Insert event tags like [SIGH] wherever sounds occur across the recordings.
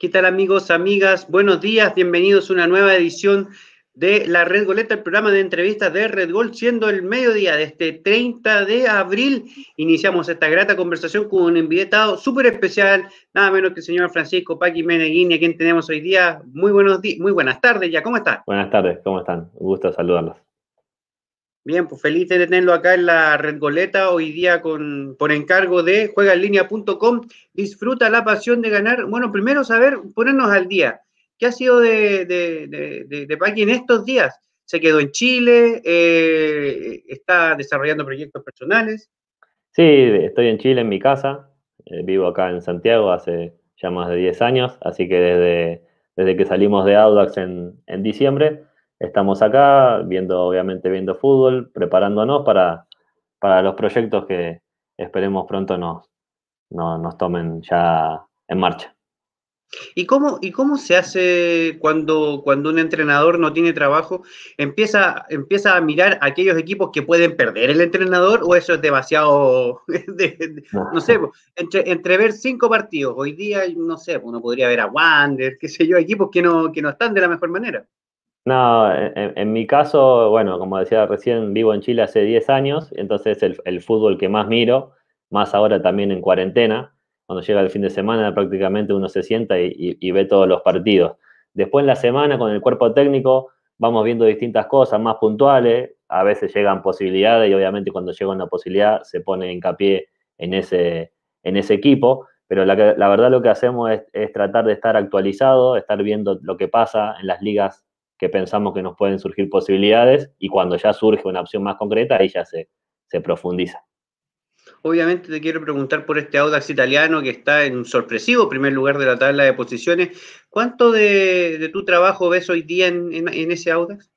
¿Qué tal amigos, amigas? Buenos días, bienvenidos a una nueva edición de la Red Goleta, el programa de entrevistas de Red Gol, siendo el mediodía de este 30 de abril. Iniciamos esta grata conversación con un invitado súper especial, nada menos que el señor Francisco Paqui Meneghini, a quien tenemos hoy día. Muy buenos días, muy buenas tardes ya, ¿cómo está? Buenas tardes, ¿cómo están? Un gusto saludarlos. Bien, pues feliz de tenerlo acá en la Red Goleta hoy día con, por encargo de juegaenlinea.com. Disfruta la pasión de ganar. Bueno, primero saber, ponernos al día. ¿Qué ha sido de, de, de, Paqui en estos días? ¿Se quedó en Chile? Eh, ¿Está desarrollando proyectos personales? Sí, estoy en Chile, en mi casa. Eh, vivo acá en Santiago hace ya más de 10 años, así que desde, desde que salimos de Audax en, en diciembre estamos acá, viendo, obviamente viendo fútbol, preparándonos para, para los proyectos que esperemos pronto nos, nos tomen ya en marcha. ¿Y cómo, ¿Y cómo se hace cuando, cuando un entrenador no tiene trabajo? ¿Empieza, ¿Empieza a mirar aquellos equipos que pueden perder el entrenador o eso es demasiado, [LAUGHS] no sé, entre, ver cinco partidos, hoy día, no sé, uno podría ver a Wander, qué sé yo, equipos que no, que no están de la mejor manera. No, en, mi caso, bueno, como decía recién, vivo en Chile hace 10 años, entonces el, el, fútbol que más miro, más ahora también en cuarentena, cuando llega el fin de semana prácticamente uno se sienta y, ve todos los partidos. Después en la semana con el cuerpo técnico vamos viendo distintas cosas más puntuales, a veces llegan posibilidades y obviamente cuando llega una posibilidad se pone hincapié en ese, en ese equipo, pero la, verdad lo que hacemos es tratar de estar actualizado, estar viendo lo que pasa en las ligas que pensamos que nos pueden surgir posibilidades y cuando ya surge una opción más concreta, ahí ya se, profundiza. Obviamente te quiero preguntar por este Audax italiano que está en un sorpresivo primer lugar de la tabla de posiciones. ¿Cuánto de, tu trabajo ves hoy día en, ese Audax?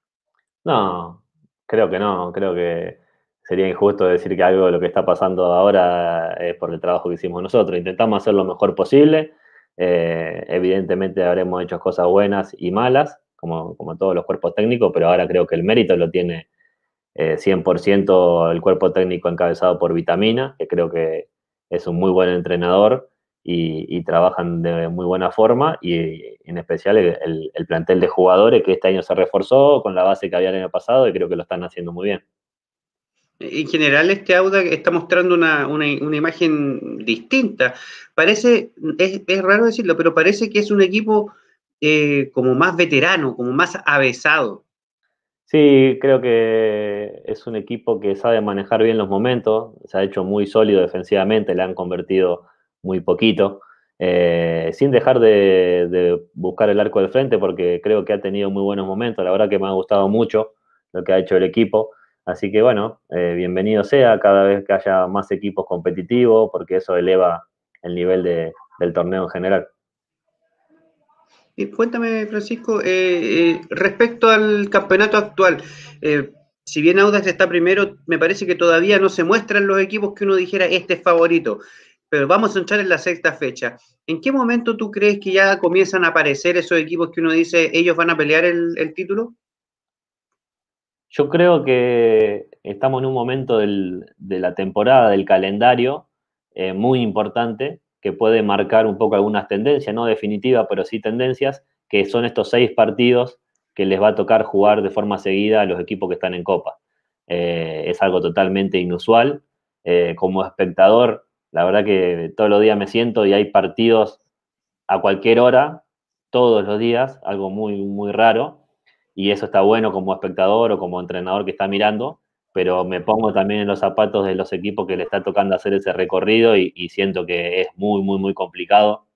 No, creo que no. Creo que sería injusto decir que algo de lo que está pasando ahora es por el trabajo que hicimos nosotros. Intentamos hacer lo mejor posible. Eh, evidentemente habremos hecho cosas buenas y malas como, como todos los cuerpos técnicos, pero ahora creo que el mérito lo tiene 100% eh, el cuerpo técnico encabezado por Vitamina, que creo que es un muy buen entrenador y, trabajan de muy buena forma, y en especial el, plantel de jugadores que este año se reforzó con la base que había el año pasado y creo que lo están haciendo muy bien. En general, este Auda está mostrando una, imagen distinta. Parece, es raro decirlo, pero parece que es un equipo eh, como más veterano, como más avesado. Sí, creo que es un equipo que sabe manejar bien los momentos, se ha hecho muy sólido defensivamente, le han convertido muy poquito, eh, sin dejar de, buscar el arco del frente porque creo que ha tenido muy buenos momentos, la verdad que me ha gustado mucho lo que ha hecho el equipo, así que bueno, eh, bienvenido sea cada vez que haya más equipos competitivos porque eso eleva el nivel del torneo en general. Y cuéntame, Francisco, eh, eh, respecto al campeonato actual, eh, si bien Audax está primero, me parece que todavía no se muestran los equipos que uno dijera este es favorito, pero vamos a entrar en la sexta fecha. ¿En qué momento tú crees que ya comienzan a aparecer esos equipos que uno dice ellos van a pelear el, título? Yo creo que estamos en un momento de la temporada, del calendario, muy importante, que puede marcar un poco algunas tendencias, no definitiva, pero sí tendencias, que son estos seis partidos que les va a tocar jugar de forma seguida a los equipos que están en Copa. Eh, es algo totalmente inusual. Eh, como espectador, la verdad que todos los días me siento y hay partidos a cualquier hora, todos los días, algo muy, muy raro. Y eso está bueno como espectador o como entrenador que está mirando, pero me pongo también en los zapatos de los equipos que le está tocando hacer ese recorrido y, siento que es muy, muy, muy complicado.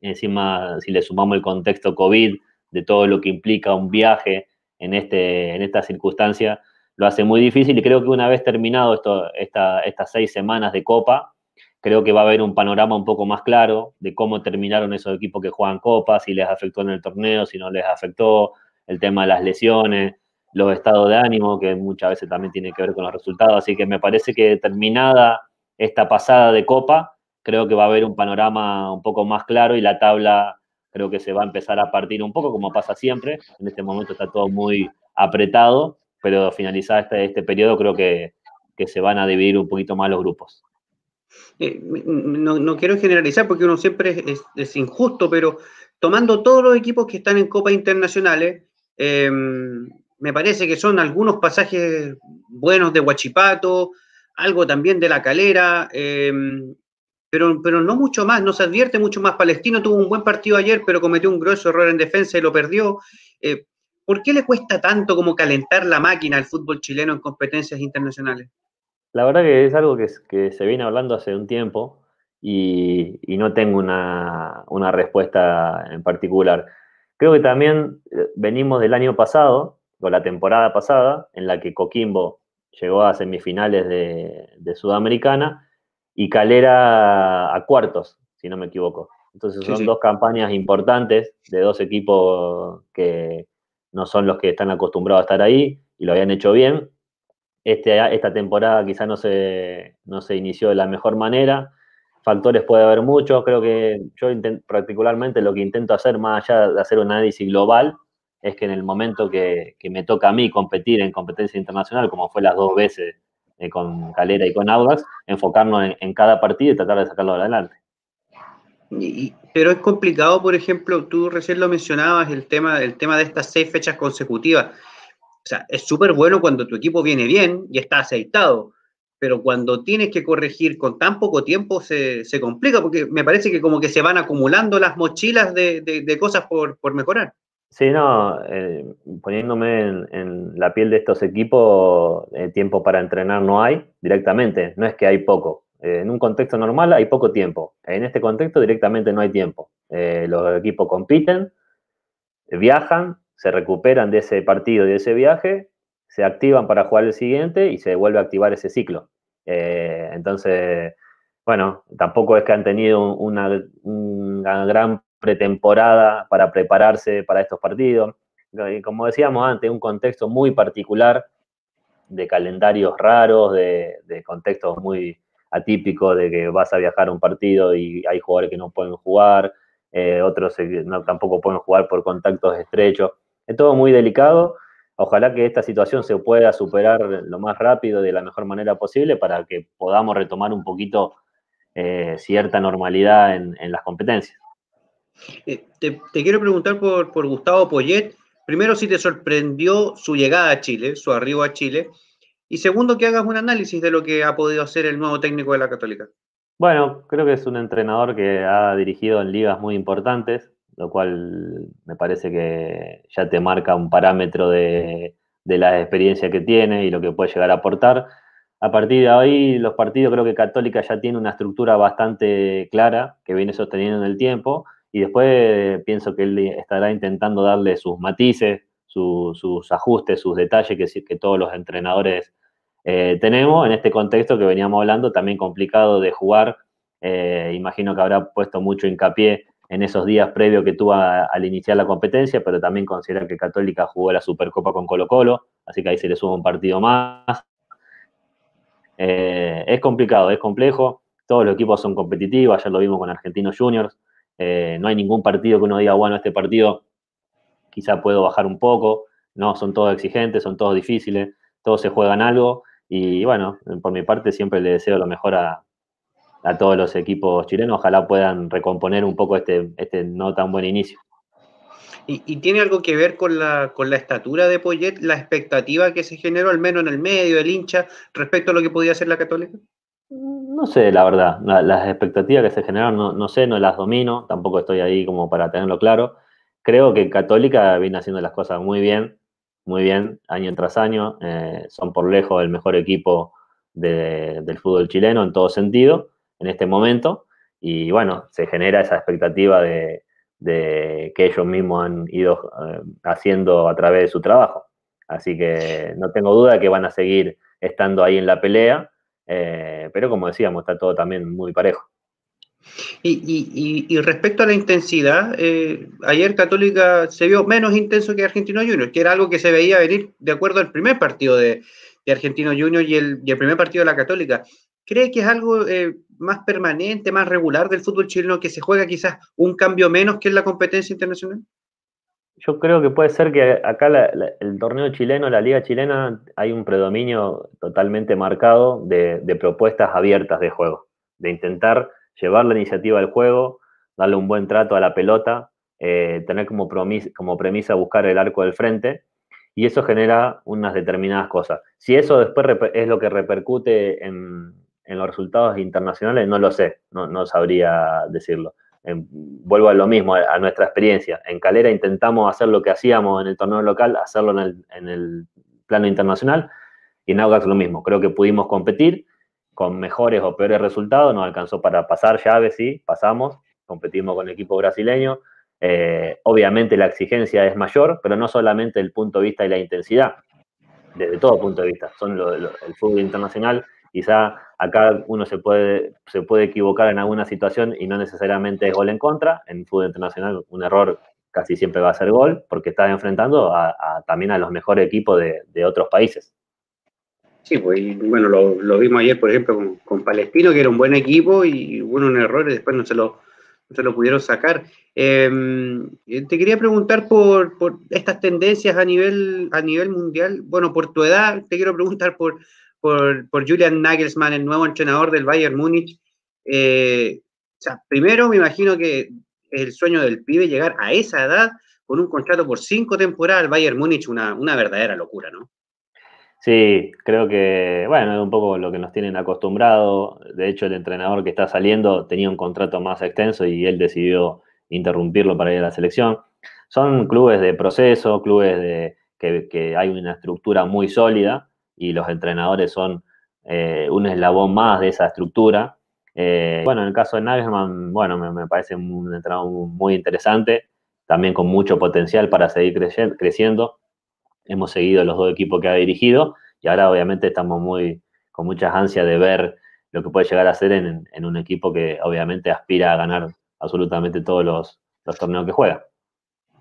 Encima, si le sumamos el contexto COVID, de todo lo que implica un viaje en, este, en esta circunstancia, lo hace muy difícil y creo que una vez terminado esto, estas seis semanas de Copa, creo que va a haber un panorama un poco más claro de cómo terminaron esos equipos que juegan Copa, si les afectó en el torneo, si no les afectó, el tema de las lesiones, los estados de ánimo, que muchas veces también tiene que ver con los resultados. Así que me parece que terminada esta pasada de copa, creo que va a haber un panorama un poco más claro y la tabla creo que se va a empezar a partir un poco, como pasa siempre. En este momento está todo muy apretado, pero finalizada este, este periodo creo que, se van a dividir un poquito más los grupos. Eh, no, quiero generalizar porque uno siempre es, injusto, pero tomando todos los equipos que están en Copa internacionales, eh, me parece que son algunos pasajes buenos de Huachipato, algo también de la calera, eh, pero, pero no mucho más, no se advierte mucho más. Palestino tuvo un buen partido ayer, pero cometió un grueso error en defensa y lo perdió. Eh, ¿Por qué le cuesta tanto como calentar la máquina al fútbol chileno en competencias internacionales? La verdad que es algo que, se viene hablando hace un tiempo y, no tengo una, una respuesta en particular. Creo que también eh, venimos del año pasado, con la temporada pasada, en la que Coquimbo llegó a semifinales de, Sudamericana y Calera a cuartos, si no me equivoco. Entonces son dos campañas importantes de dos equipos que no son los que están acostumbrados a estar ahí y lo habían hecho bien. Este, esta temporada quizá no se, no se inició de la mejor manera. Factores puede haber muchos. Creo que yo particularmente lo que intento hacer, más allá de hacer un análisis global, es que en el momento que, me toca a mí competir en competencia internacional, como fue las dos veces eh, con Calera y con Audax, enfocarnos en, cada partido y tratar de sacarlo adelante. Y, pero es complicado, por ejemplo, tú recién lo mencionabas, el tema, el tema de estas seis fechas consecutivas. O sea, es súper bueno cuando tu equipo viene bien y está aceitado, pero cuando tienes que corregir con tan poco tiempo se, complica, porque me parece que como que se van acumulando las mochilas de, cosas por, por mejorar. Sí, no, eh, poniéndome en, la piel de estos equipos, eh, tiempo para entrenar no hay directamente, no es que hay poco. Eh, en un contexto normal hay poco tiempo, en este contexto directamente no hay tiempo. los equipos compiten, viajan, se recuperan de ese partido y de ese viaje, se activan para jugar el siguiente y se vuelve a activar ese ciclo. entonces, bueno, tampoco es que han tenido una gran pretemporada para prepararse para estos partidos. Eh, como decíamos antes, un contexto muy particular de calendarios raros, de, contextos muy atípicos, de que vas a viajar a un partido y hay jugadores que no pueden jugar, eh, otros no, tampoco pueden jugar por contactos estrechos. Es todo muy delicado. Ojalá que esta situación se pueda superar lo más rápido y de la mejor manera posible para que podamos retomar un poquito eh, cierta normalidad en las competencias. Eh, te, quiero preguntar por, Gustavo Poyet. Primero, si te sorprendió su llegada a Chile, su arribo a Chile. Y segundo, que hagas un análisis de lo que ha podido hacer el nuevo técnico de la Católica. Bueno, creo que es un entrenador que ha dirigido en ligas muy importantes, lo cual me parece que ya te marca un parámetro de, de la experiencia que tiene y lo que puede llegar a aportar. A partir de ahí, los partidos, creo que Católica ya tiene una estructura bastante clara que viene sosteniendo en el tiempo y después pienso que él estará intentando darle sus matices, sus ajustes, sus detalles que, todos los entrenadores eh, tenemos en este contexto que veníamos hablando, también complicado de jugar. Eh, imagino que habrá puesto mucho hincapié en esos días previos que tuvo al iniciar la competencia, pero también considera que Católica jugó la Supercopa con Colo Colo, así que ahí se le suma un partido más. Eh, es complicado, es complejo. Todos los equipos son competitivos, ayer lo vimos con Argentinos Juniors, eh, no hay ningún partido que uno diga, bueno, este partido quizá puedo bajar un poco. No, son todos exigentes, son todos difíciles, todos se juegan algo. Y bueno, por mi parte siempre le deseo lo mejor a, todos los equipos chilenos. Ojalá puedan recomponer un poco este, este no tan buen inicio. ¿Y, tiene algo que ver con la, con la estatura de Poyet, la expectativa que se generó, al menos en el medio, el hincha, respecto a lo que podía hacer la Católica? No sé, la verdad. Las expectativas que se generaron, no, sé, no las domino. Tampoco estoy ahí como para tenerlo claro. Creo que Católica viene haciendo las cosas muy bien, muy bien, año tras año. Eh, son por lejos el mejor equipo del fútbol chileno en todo sentido, en este momento. Y bueno, se genera esa expectativa de, que ellos mismos han ido eh, haciendo a través de su trabajo. Así que no tengo duda que van a seguir estando ahí en la pelea eh, pero como decíamos, está todo también muy parejo. Y, respecto a la intensidad, eh, ayer Católica se vio menos intenso que Argentino Junior, que era algo que se veía venir de acuerdo al primer partido de, Argentino Junior y el, primer partido de la Católica. ¿Cree que es algo eh, más permanente, más regular del fútbol chileno, que se juega quizás un cambio menos que en la competencia internacional? yo creo que puede ser que acá el torneo chileno, la liga chilena, hay un predominio totalmente marcado de, propuestas abiertas de juego, de intentar llevar la iniciativa al juego, darle un buen trato a la pelota, eh, tener como, premisa buscar el arco del frente, y eso genera unas determinadas cosas. Si eso después es lo que repercute en, los resultados internacionales, no lo sé, no sabría decirlo vuelvo a lo mismo, a, nuestra experiencia. En Calera intentamos hacer lo que hacíamos en el torneo local, hacerlo en el, plano internacional. Y en Audax lo mismo. Creo que pudimos competir con mejores o peores resultados. No alcanzó para pasar llaves, sí, pasamos. Competimos con el equipo brasileño. Eh, obviamente la exigencia es mayor, pero no solamente el punto de vista y la intensidad, desde todo punto de vista. Son el fútbol internacional Quizá acá uno se puede, se puede equivocar en alguna situación y no necesariamente es gol en contra. En fútbol internacional un error casi siempre va a ser gol porque está enfrentando a, también a los mejores equipos de, otros países. Sí, pues bueno, lo, vimos ayer, por ejemplo, con, con, Palestino, que era un buen equipo y hubo un error y después no se lo, lo pudieron sacar. Em, eh, te quería preguntar por, estas tendencias a nivel, a nivel mundial. Bueno, por tu edad, te quiero preguntar por, por, por Julian Nagelsmann, el nuevo entrenador del Bayern Múnich. Eh, primero me imagino que el sueño del pibe llegar a esa edad con un contrato por cinco temporadas al Bayern Múnich, una, una verdadera locura, ¿no? Sí, creo que, bueno, es un poco lo que nos tienen acostumbrado. De hecho, el entrenador que está saliendo tenía un contrato más extenso y él decidió interrumpirlo para ir a la selección. Son clubes de proceso, clubes de, que, que hay una estructura muy sólida y los entrenadores son eh, un eslabón más de esa estructura. Eh, bueno, en el caso de Nagelsmann, bueno, me, parece un entrenador muy interesante, también con mucho potencial para seguir creciendo. Hemos seguido los dos equipos que ha dirigido y ahora obviamente estamos muy con muchas ansias de ver lo que puede llegar a ser en, un equipo que obviamente aspira a ganar absolutamente todos los torneos que juega.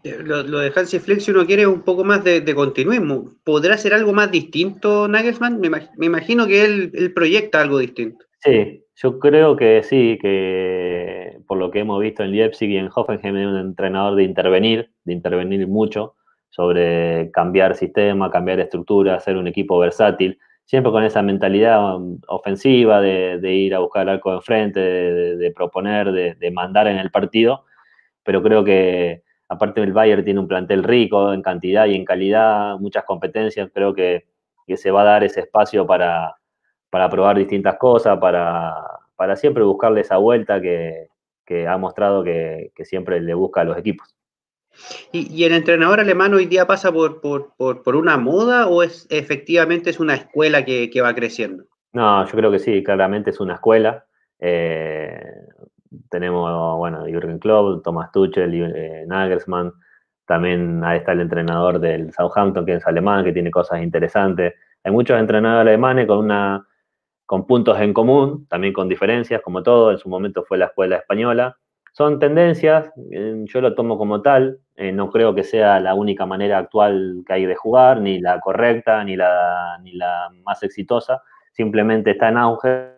Eh, lo, de Hansi Flick, si uno quiere un poco más de, continuismo, ¿podrá ser algo más distinto Nagelsmann? Me, me imagino que él, proyecta algo distinto. Sí, yo creo que sí, que por lo que hemos visto en Leipzig y en Hoffenheim, es un entrenador de intervenir, de intervenir mucho sobre cambiar sistema, cambiar estructura, hacer un equipo versátil, siempre con esa mentalidad ofensiva de, ir a buscar algo arco enfrente, de, de proponer, de mandar en el partido, pero creo que Aparte el Bayern tiene un plantel rico en cantidad y en calidad, muchas competencias, creo que, que se va a dar ese espacio para, probar distintas cosas, para, siempre buscarle esa vuelta que, ha mostrado que, siempre le busca a los equipos. ¿Y, el entrenador alemán hoy día pasa por, por, una moda o es efectivamente es una escuela que, va creciendo? No, yo creo que sí, claramente es una escuela. Eh, tenemos, bueno, Jürgen Klopp, Thomas Tuchel, eh, Nagelsmann, también ahí está el entrenador del Southampton, que es alemán, que tiene cosas interesantes. Hay muchos entrenadores alemanes con una con puntos en común, también con diferencias, como todo, en su momento fue la escuela española. Son tendencias, eh, yo lo tomo como tal, eh, no creo que sea la única manera actual que hay de jugar, ni la correcta, ni la, ni la más exitosa, simplemente está en auge,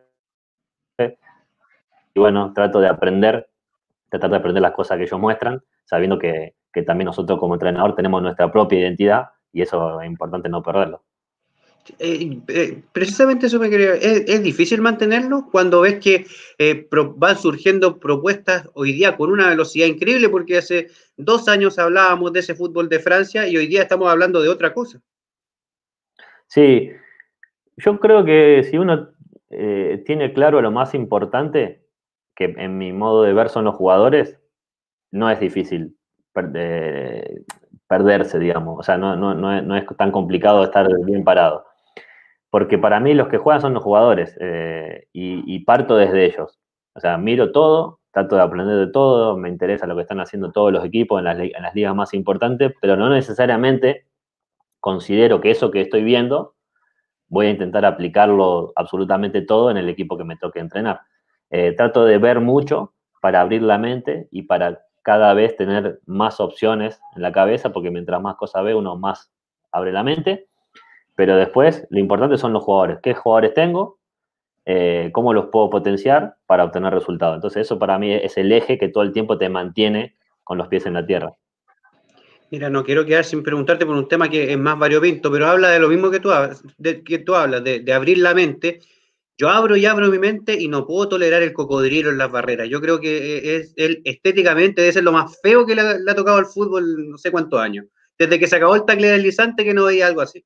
y bueno, trato de aprender, tratar de aprender las cosas que ellos muestran, sabiendo que, también nosotros como entrenador tenemos nuestra propia identidad y eso es importante no perderlo. Eh, eh, precisamente eso me quería. ¿Es, ¿Es, difícil mantenerlo cuando ves que eh, van surgiendo propuestas hoy día con una velocidad increíble? Porque hace dos años hablábamos de ese fútbol de Francia y hoy día estamos hablando de otra cosa. Sí, yo creo que si uno tiene claro lo más importante, que en mi modo de ver son los jugadores, no es difícil eh, perderse, digamos. O sea, no, es, tan complicado estar bien parado. Porque para mí los que juegan son los jugadores eh, y, parto desde ellos. O sea, miro todo, trato de aprender de todo, me interesa lo que están haciendo todos los equipos en las ligas más importantes, pero no necesariamente considero que eso que estoy viendo voy a intentar aplicarlo absolutamente todo en el equipo que me toque entrenar. Eh, trato de ver mucho para abrir la mente y para cada vez tener más opciones en la cabeza, porque mientras más cosas ve, uno más abre la mente. Pero después, lo importante son los jugadores. ¿Qué jugadores tengo? Eh, ¿Cómo los puedo potenciar para obtener resultados? Entonces, eso para mí es el eje que todo el tiempo te mantiene con los pies en la tierra. Mira, no quiero quedar sin preguntarte por un tema que es más variopinto, pero habla de lo mismo que tú, que tú hablas, de abrir la mente yo abro y abro mi mente y no puedo tolerar el cocodrilo en las barreras. Yo creo que eh, es, él estéticamente debe ser lo más feo que le ha, tocado al fútbol no sé cuántos años. Desde que se acabó el tacle deslizante que no veía algo así.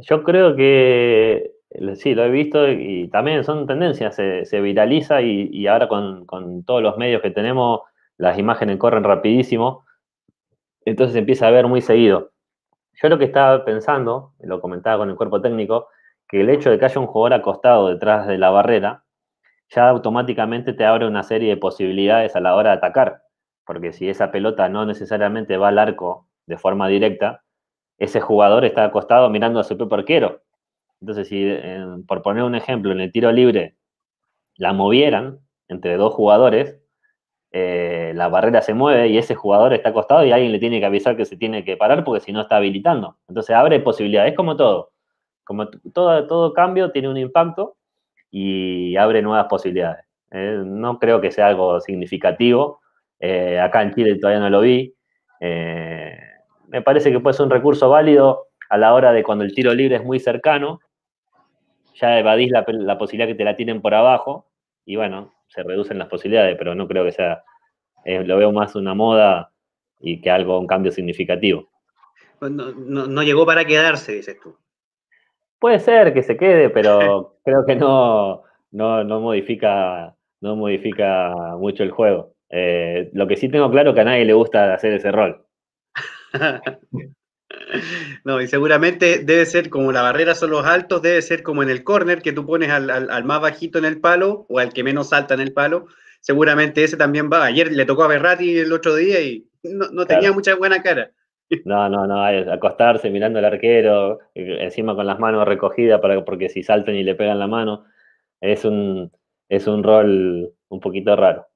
Yo creo que eh, sí, lo he visto y también son tendencias, se, viraliza y, ahora con, con, todos los medios que tenemos, las imágenes corren rapidísimo, entonces empieza a ver muy seguido. Yo lo que estaba pensando, lo comentaba con el cuerpo técnico, que el hecho de que haya un jugador acostado detrás de la barrera ya automáticamente te abre una serie de posibilidades a la hora de atacar, porque si esa pelota no necesariamente va al arco de forma directa, ese jugador está acostado mirando a su propio Entonces, si, eh, por poner un ejemplo, en el tiro libre la movieran entre dos jugadores, eh, la barrera se mueve y ese jugador está acostado y alguien le tiene que avisar que se tiene que parar porque si no está habilitando. Entonces abre posibilidades, es como todo como todo, cambio tiene un impacto y abre nuevas posibilidades. ¿eh? no creo que sea algo significativo. Eh, acá en Chile todavía no lo vi. Eh, me parece que puede ser un recurso válido a la hora de cuando el tiro libre es muy cercano. Ya evadís la, posibilidad que te la tienen por abajo y bueno, se reducen las posibilidades, pero no creo que sea, lo veo más una moda y que algo, un cambio significativo. Pues no, no llegó para quedarse, dices tú. Puede ser que se quede, [LAUGHS] pero creo que no, no, modifica, no modifica mucho el juego. Eh, lo que sí tengo claro es que a nadie le gusta hacer ese rol. [LAUGHS] No, y seguramente debe ser como la barrera son los altos, debe ser como en el corner que tú pones al, más bajito en el palo o al que menos salta en el palo. Seguramente ese también va. Ayer le tocó a Berrati el otro día y no, tenía mucha buena cara. No, no, no, acostarse mirando al arquero, eh, encima con las manos recogidas para, porque si salten y le pegan la mano, es un, es un rol un poquito raro.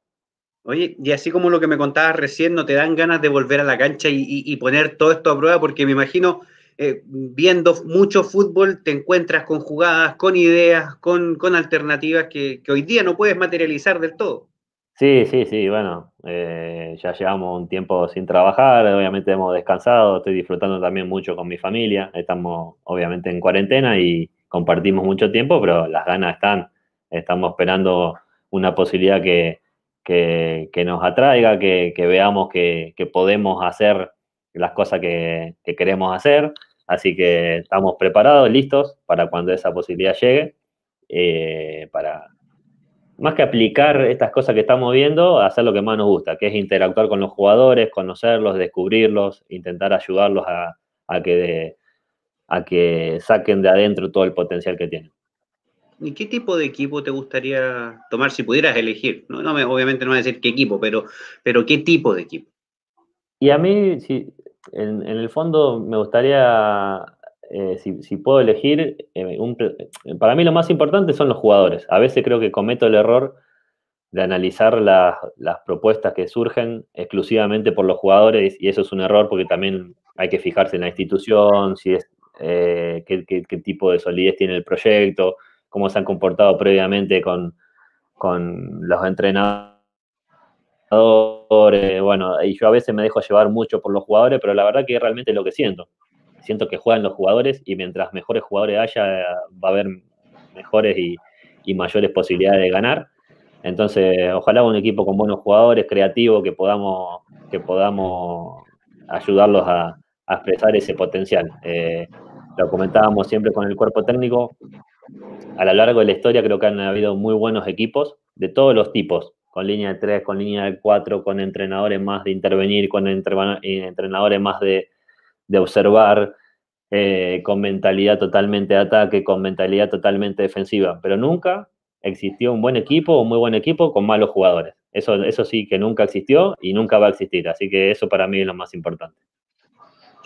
Oye, y así como lo que me contabas recién, ¿no te dan ganas de volver a la cancha y, poner todo esto a prueba? Porque me imagino, eh, viendo mucho fútbol, te encuentras con jugadas, con ideas, con, alternativas que hoy día no puedes materializar del todo. Sí, sí, sí, bueno, eh, ya llevamos un tiempo sin trabajar, obviamente hemos descansado, estoy disfrutando también mucho con mi familia, estamos obviamente en cuarentena y compartimos mucho tiempo, pero las ganas están, estamos esperando una posibilidad que, nos atraiga, que, veamos que, podemos hacer las cosas que, queremos hacer, así que estamos preparados, listos para cuando esa posibilidad llegue, eh, para, más que aplicar estas cosas que estamos viendo, hacer lo que más nos gusta, que es interactuar con los jugadores, conocerlos, descubrirlos, intentar ayudarlos a, que, a que saquen de adentro todo el potencial que tienen. ¿Y qué tipo de equipo te gustaría tomar si pudieras elegir? No, obviamente no voy a decir qué equipo, pero, pero ¿qué tipo de equipo? Y a mí, en el fondo, me gustaría eh, si, puedo elegir, eh, eh, para mí lo más importante son los jugadores. A veces creo que cometo el error de analizar las propuestas que surgen exclusivamente por los jugadores y eso es un error porque también hay que fijarse en la institución, si es, qué, qué, tipo de solidez tiene el proyecto, cómo se han comportado previamente con, con los entrenadores. Bueno, y yo a veces me dejo llevar mucho por los jugadores, pero la verdad que es realmente lo que siento siento que juegan los jugadores y mientras mejores jugadores haya, va a haber mejores y, mayores posibilidades de ganar. Entonces, ojalá un equipo con buenos jugadores, creativo, que podamos, que podamos ayudarlos a, expresar ese potencial. Eh, lo comentábamos siempre con el cuerpo técnico. A lo largo de la historia creo que han habido muy buenos equipos de todos los tipos, con línea de tres con línea de 4, con entrenadores más de intervenir, con entrenadores más de, de observar eh, con mentalidad totalmente de ataque, con mentalidad totalmente defensiva, pero nunca existió un buen equipo o muy buen equipo con malos jugadores. Eso, eso sí que nunca existió y nunca va a existir, así que eso para mí es lo más importante.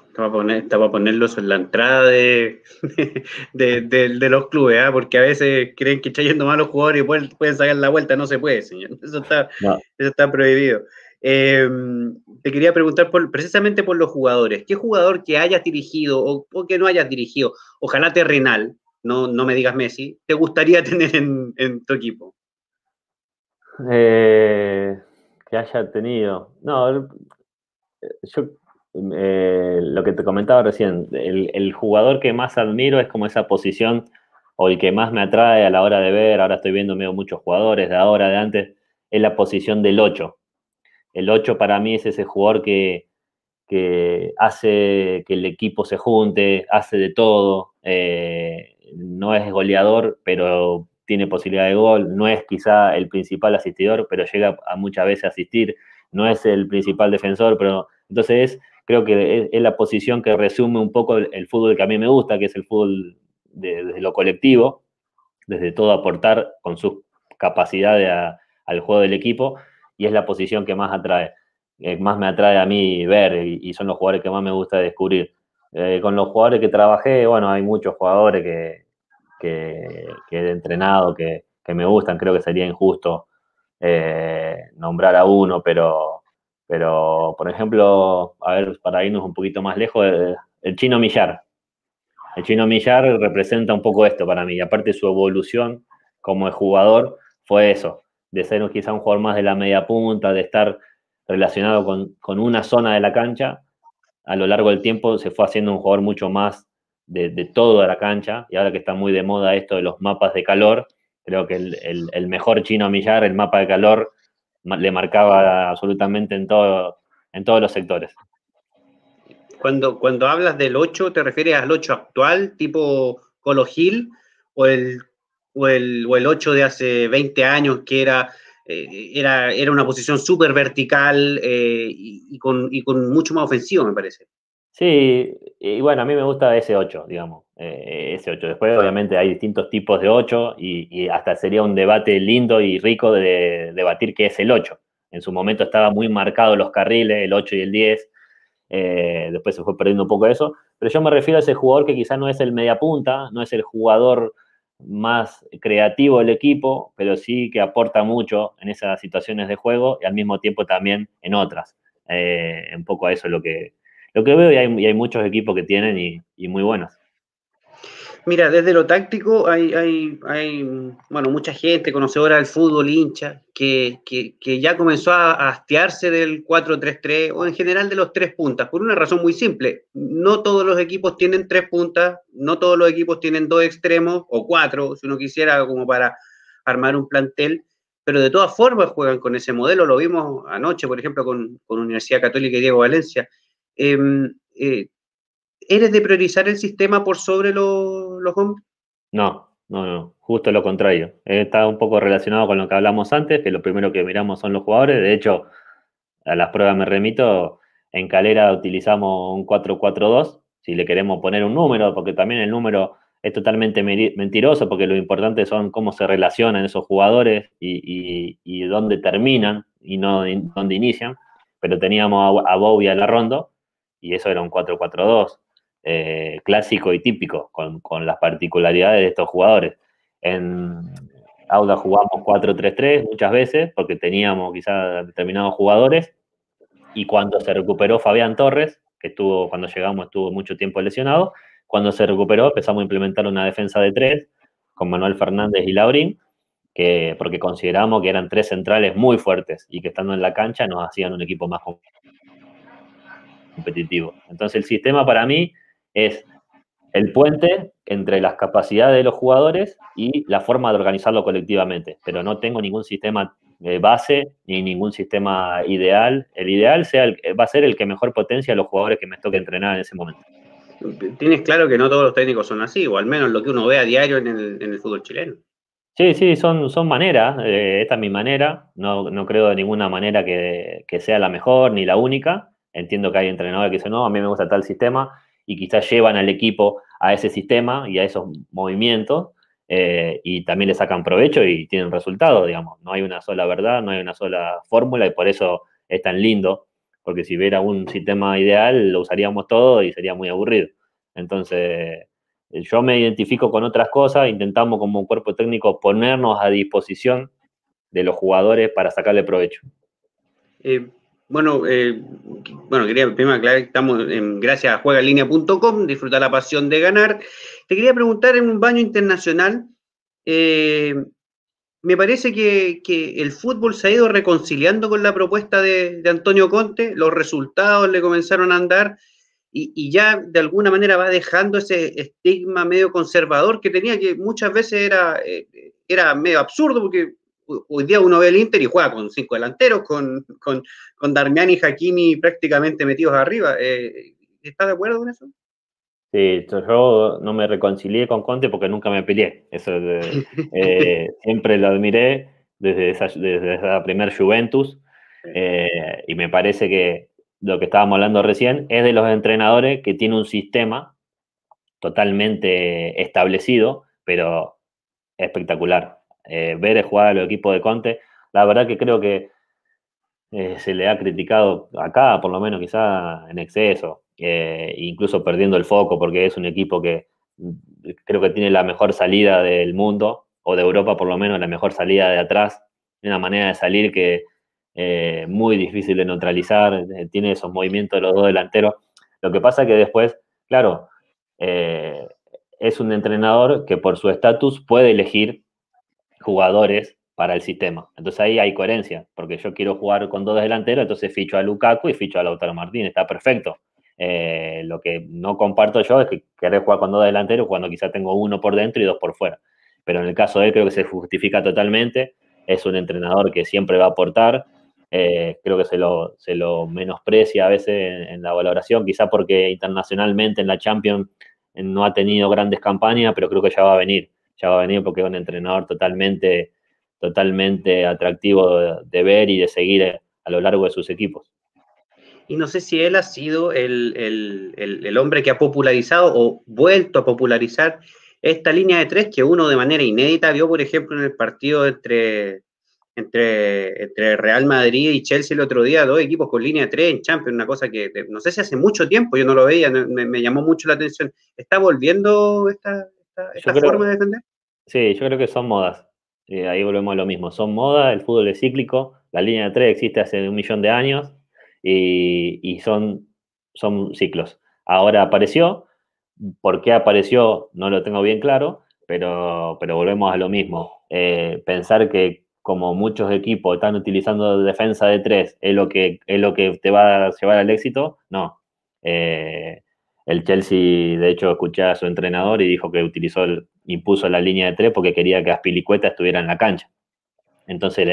Estaba a, poner, estaba ponerlos en la entrada de, [LAUGHS] los clubes, ¿ah? porque a veces creen que está yendo malos jugadores y pueden, sacar la vuelta. No se puede, señor. Eso está, eso está prohibido. Em, te quería preguntar precisamente por los jugadores. ¿Qué jugador que hayas dirigido o, que no hayas dirigido, ojalá terrenal, no, no me digas Messi, te gustaría [LAUGHS] tener en, tu equipo? Eh, que haya tenido. No, eh, yo eh, lo que te comentaba recién, el, el, jugador que más admiro es como esa posición o el que más me atrae a la hora de ver, ahora estoy viendo medio muchos jugadores de ahora, de antes, es la posición del 8, el 8 para mí es ese jugador que, hace que el equipo se junte, hace de todo, eh, no es goleador, pero tiene posibilidad de gol, no es quizá el principal asistidor, pero llega a muchas veces a asistir, no es el principal defensor, pero entonces creo que es, la posición que resume un poco el, fútbol que a mí me gusta, que es el fútbol de, desde lo colectivo, desde todo aportar con sus capacidades al juego del equipo, y es la posición que más atrae, eh, más me atrae a mí ver y, son los jugadores que más me gusta descubrir. Eh, con los jugadores que trabajé, bueno, hay muchos jugadores que, he entrenado, que, me gustan, creo que sería injusto eh, nombrar a uno, pero, pero, por ejemplo, a ver, para irnos un poquito más lejos, el, chino Millar. El chino Millar representa un poco esto para mí, y aparte su evolución como jugador fue eso, de ser quizá un jugador más de la media punta, de estar relacionado con, una zona de la cancha, a lo largo del tiempo se fue haciendo un jugador mucho más de, toda la cancha, y ahora que está muy de moda esto de los mapas de calor, creo que el, mejor chino a millar, el mapa de calor, le marcaba absolutamente en, todo, en todos los sectores. Cuando, cuando hablas del 8, ¿te refieres al 8 actual, tipo Colo Gil, o el o el, 8 de hace 20 años, que era, eh, era, era una posición súper vertical eh, y, con, mucho más ofensivo, me parece. Sí, y bueno, a mí me gusta ese 8, digamos, eh, ese 8. Después, obviamente, hay distintos tipos de 8 y, hasta sería un debate lindo y rico de debatir qué es el 8. En su momento estaba muy marcado los carriles, el 8 y el 10. después se fue perdiendo un poco eso. Pero yo me refiero a ese jugador que quizás no es el mediapunta, no es el jugador más creativo el equipo, pero sí que aporta mucho en esas situaciones de juego y al mismo tiempo también en otras. Eh, un poco a eso lo que, lo que veo y hay, muchos equipos que tienen y muy buenos. Mira, desde lo táctico hay, hay, bueno, mucha gente conocedora del fútbol, hincha, que, ya comenzó a hastiarse del 4-3-3 o en general de los tres puntas, por una razón muy simple. No todos los equipos tienen tres puntas, no todos los equipos tienen dos extremos o cuatro, si uno quisiera, como para armar un plantel, pero de todas formas juegan con ese modelo. Lo vimos anoche, por ejemplo, con, Universidad Católica y Diego Valencia. Em, eh, eres de priorizar el sistema por sobre los no, no, no, justo lo contrario. Eh, está un poco relacionado con lo que hablamos antes, que lo primero que miramos son los jugadores. De hecho, a las pruebas me remito, en Calera utilizamos un 4-4-2, si le queremos poner un número, porque también el número es totalmente mentiroso, porque lo importante son cómo se relacionan esos jugadores y, dónde terminan y no dónde inician. Pero teníamos a, a y a y eso era un 4-4-2. Eh, clásico y típico, con, las particularidades de estos jugadores. En Auda jugamos 4-3-3 muchas veces, porque teníamos quizás determinados jugadores, y cuando se recuperó Fabián Torres, que estuvo, cuando llegamos estuvo mucho tiempo lesionado, cuando se recuperó empezamos a implementar una defensa de tres con Manuel Fernández y Laurín, que, porque consideramos que eran tres centrales muy fuertes y que estando en la cancha nos hacían un equipo más competitivo. Entonces el sistema para mí es el puente entre las capacidades de los jugadores y la forma de organizarlo colectivamente. Pero no tengo ningún sistema de eh, base ni ningún sistema ideal. El ideal sea va a ser el que mejor potencia a los jugadores que me toque entrenar en ese momento. Tienes claro que no todos los técnicos son así, o al menos lo que uno ve a diario en el, fútbol chileno. Sí, sí, son, son maneras. Eh, esta es mi manera. No, creo de ninguna manera que, sea la mejor ni la única. Entiendo que hay entrenadores que dicen, no, a mí me gusta tal sistema y quizás llevan al equipo a ese sistema y a esos movimientos eh, y también le sacan provecho y tienen resultados, digamos. No hay una sola verdad, no hay una sola fórmula y por eso es tan lindo, porque si hubiera un sistema ideal lo usaríamos todo y sería muy aburrido. Entonces, eh, yo me identifico con otras cosas, intentamos como un cuerpo técnico ponernos a disposición de los jugadores para sacarle provecho. Eh, bueno, eh, bueno, quería primero aclarar que estamos en gracias a juegalinea.com, Disfruta la pasión de ganar. Te quería preguntar en un baño internacional, eh, me parece que, el fútbol se ha ido reconciliando con la propuesta de, Antonio Conte, los resultados le comenzaron a andar y, ya de alguna manera va dejando ese estigma medio conservador que tenía, que muchas veces era, eh, era medio absurdo porque hoy día uno ve el Inter y juega con cinco delanteros, con, con, Darmian y Hakimi prácticamente metidos arriba. Eh, ¿Estás de acuerdo con eso? Sí, yo no me reconcilié con Conte porque nunca me peleé. Eso [LAUGHS] eh, siempre lo admiré desde esa, desde primer Juventus. Eh, y me parece que lo que estábamos hablando recién es de los entrenadores que tiene un sistema totalmente establecido, pero espectacular. Eh, ver jugar a los de Conte. La verdad que creo que eh, se le ha criticado acá, por lo menos quizá en exceso, eh, incluso perdiendo el foco, porque es un equipo que mm, creo que tiene la mejor salida del mundo, o de Europa por lo menos, la mejor salida de atrás, una manera de salir que es muy difícil de neutralizar, tiene esos movimientos de los dos delanteros. Lo que pasa que después, claro, es un entrenador que por su estatus puede elegir jugadores para el sistema. Entonces ahí hay coherencia, porque yo quiero jugar con dos delanteros, entonces ficho a Lukaku y ficho a Lautaro Martín. está perfecto. Eh, lo que no comparto yo es que querer jugar con dos delanteros cuando quizá tengo uno por dentro y dos por fuera. Pero en el caso de él creo que se justifica totalmente, es un entrenador que siempre va a aportar, eh, creo que se lo, menosprecia a veces en, en, la valoración, quizá porque internacionalmente en la Champions no ha tenido grandes campañas, pero creo que ya va a venir ya va a venir porque es un entrenador totalmente, totalmente atractivo de, ver y de seguir a lo largo de sus equipos. Y no sé si él ha sido el, hombre que ha popularizado o vuelto a popularizar esta línea de tres que uno de manera inédita vio, por ejemplo, en el partido entre, entre, entre Real Madrid y Chelsea el otro día, dos equipos con línea de tres en Champions, una cosa que no sé si hace mucho tiempo, yo no lo veía, me llamó mucho la atención. ¿Está volviendo esta, ¿Es forma de defender? Sí, yo creo que son modas. Eh, ahí volvemos a lo mismo. Son modas, el fútbol es cíclico, la línea de tres existe hace un millón de años y, son, son ciclos. Ahora apareció, ¿por qué apareció? No lo tengo bien claro, pero, pero volvemos a lo mismo. Eh, pensar que como muchos equipos están utilizando defensa de tres, es lo que, es lo que te va a llevar al éxito, no. Eh, el Chelsea, de hecho, escuché a su entrenador y dijo que utilizó, el, impuso la línea de tres porque quería que Aspilicueta estuviera en la cancha. Entonces,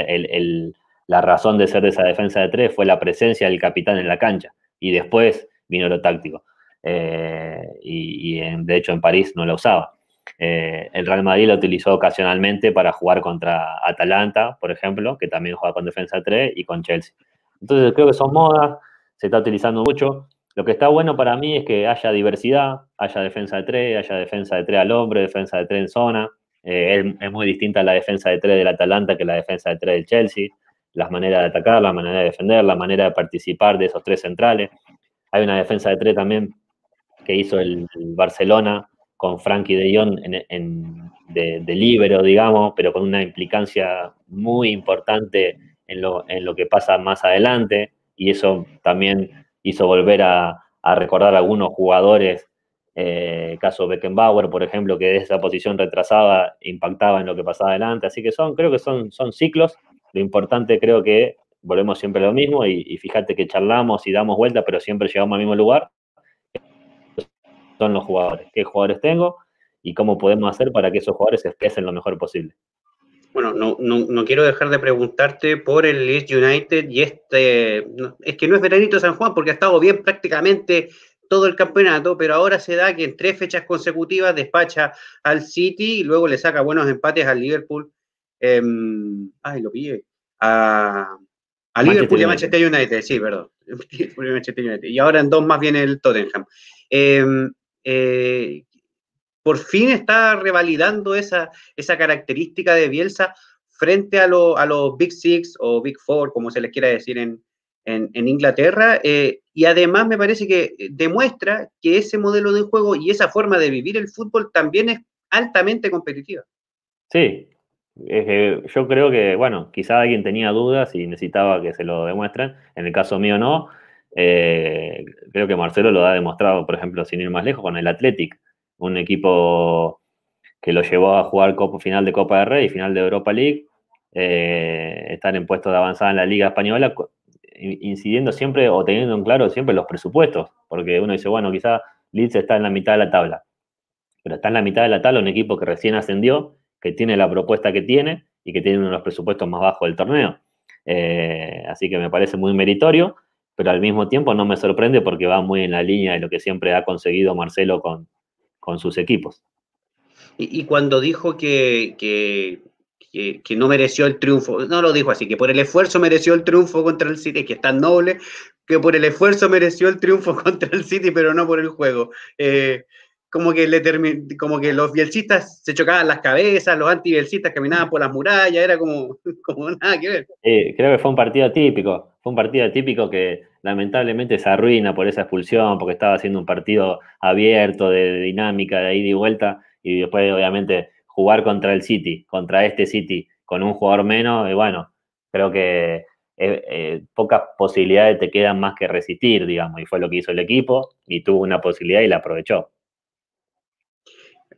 la razón de ser de esa defensa de tres fue la presencia del capitán en la cancha. Y después vino lo táctico. Eh, y, de hecho, en París no la usaba. Eh, el Real Madrid la utilizó ocasionalmente para jugar contra Atalanta, por ejemplo, que también juega con defensa de tres y con Chelsea. Entonces creo que son modas, se está utilizando mucho. Lo que está bueno para mí es que haya diversidad, haya defensa de tres, haya defensa de tres al hombre, defensa de tres en zona. Eh, es, muy distinta la defensa de tres del Atalanta que la defensa de tres del Chelsea. Las maneras de atacar, la manera de defender, la manera de participar de esos tres centrales. Hay una defensa de tres también que hizo el, Barcelona con Frankie de Jong de, libero, digamos, pero con una implicancia muy importante en lo que pasa más adelante. Y eso también hizo volver a, recordar a algunos jugadores, eh, caso Beckenbauer, por ejemplo, que de esa posición retrasada impactaba en lo que pasaba adelante. Así que son, creo que son, son ciclos. Lo importante creo que volvemos siempre a lo mismo y, y fíjate que charlamos y damos vueltas, pero siempre llegamos al mismo lugar. Son los jugadores. ¿Qué jugadores tengo? y cómo podemos hacer para que esos jugadores se expresen lo mejor posible bueno, no, quiero dejar de preguntarte por el Leeds United y este, es que no es veranito San Juan porque ha estado bien prácticamente todo el campeonato, pero ahora se da que en tres fechas consecutivas despacha al City y luego le saca buenos empates al Liverpool. Em, ay, lo pillé. A, Liverpool y a Manchester United, sí, perdón. [LAUGHS] y ahora en dos más viene el Tottenham. Em, eh, por fin está revalidando esa, esa característica de Bielsa frente a, los Big Six o Big Four, como se les quiera decir en, Inglaterra. Eh, y además me parece que eh, demuestra que ese modelo de juego y esa forma de vivir el fútbol también es altamente competitiva. Sí, yo creo que, bueno, quizá alguien tenía dudas y necesitaba que se lo demuestren. En el caso mío no. Eh, creo que Marcelo lo ha demostrado, por ejemplo, sin ir más lejos, con el Athletic un equipo que lo llevó a jugar final de Copa de Rey, y final de Europa League, eh, estar en puestos de avanzada en la Liga Española, incidiendo siempre o teniendo en claro siempre los presupuestos, porque uno dice, bueno, quizás Leeds está en la mitad de la tabla, pero está en la mitad de la tabla un equipo que recién ascendió, que tiene la propuesta que tiene y que tiene uno de los presupuestos más bajos del torneo. Eh, así que me parece muy meritorio, pero al mismo tiempo no me sorprende porque va muy en la línea de lo que siempre ha conseguido Marcelo con, con sus equipos. Y, cuando dijo que, no mereció el triunfo, no lo dijo así, que por el esfuerzo mereció el triunfo contra el City, que es tan noble, que por el esfuerzo mereció el triunfo [LAUGHS] contra el City, pero no por el juego. Eh, como que, le como que los bielcistas se chocaban las cabezas, los antibielcistas caminaban por las murallas, era como, [LAUGHS] nada que ver. Eh, creo que fue un partido típico, fue un partido típico que, lamentablemente se arruina por esa expulsión, porque estaba haciendo un partido abierto, de, dinámica, de ida y vuelta, y después obviamente jugar contra el City, contra este City, con un jugador menos, y bueno, creo que eh, eh, pocas posibilidades te quedan más que resistir, digamos, y fue lo que hizo el equipo, y tuvo una posibilidad y la aprovechó.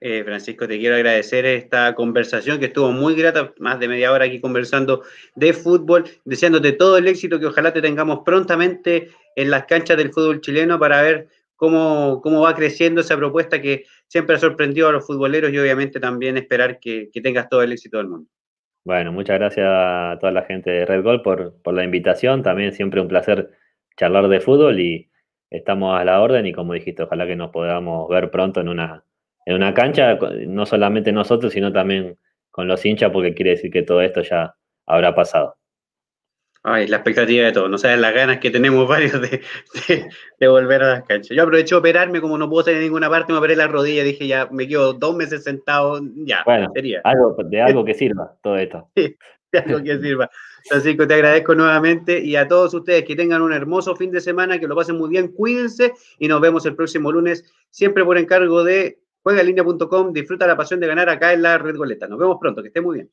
Eh, Francisco, te quiero agradecer esta conversación que estuvo muy grata, más de media hora aquí conversando de fútbol, deseándote todo el éxito que ojalá te tengamos prontamente en las canchas del fútbol chileno para ver cómo, cómo va creciendo esa propuesta que siempre ha sorprendido a los futboleros y obviamente también esperar que, tengas todo el éxito del mundo. Bueno, muchas gracias a toda la gente de Red Gol por, por la invitación, también siempre un placer charlar de fútbol y estamos a la orden y como dijiste, ojalá que nos podamos ver pronto en una en una cancha, no solamente nosotros, sino también con los hinchas, porque quiere decir que todo esto ya habrá pasado. Ay, la expectativa de todos, no sabes las ganas que tenemos [LAUGHS] varios de, volver a las canchas. Yo aproveché de operarme, como no puedo salir de ninguna parte, me operé la rodilla, dije ya, me quedo dos meses sentado, ya, bueno, sería. Algo, de algo que [LAUGHS] sirva todo esto. Sí, de algo que sirva. así que te agradezco nuevamente y a todos ustedes que tengan un hermoso fin de semana, que lo pasen muy bien, cuídense y nos vemos el próximo lunes, siempre por encargo de Juega disfruta la pasión de ganar acá en la Red Goleta. Nos vemos pronto, que esté muy bien.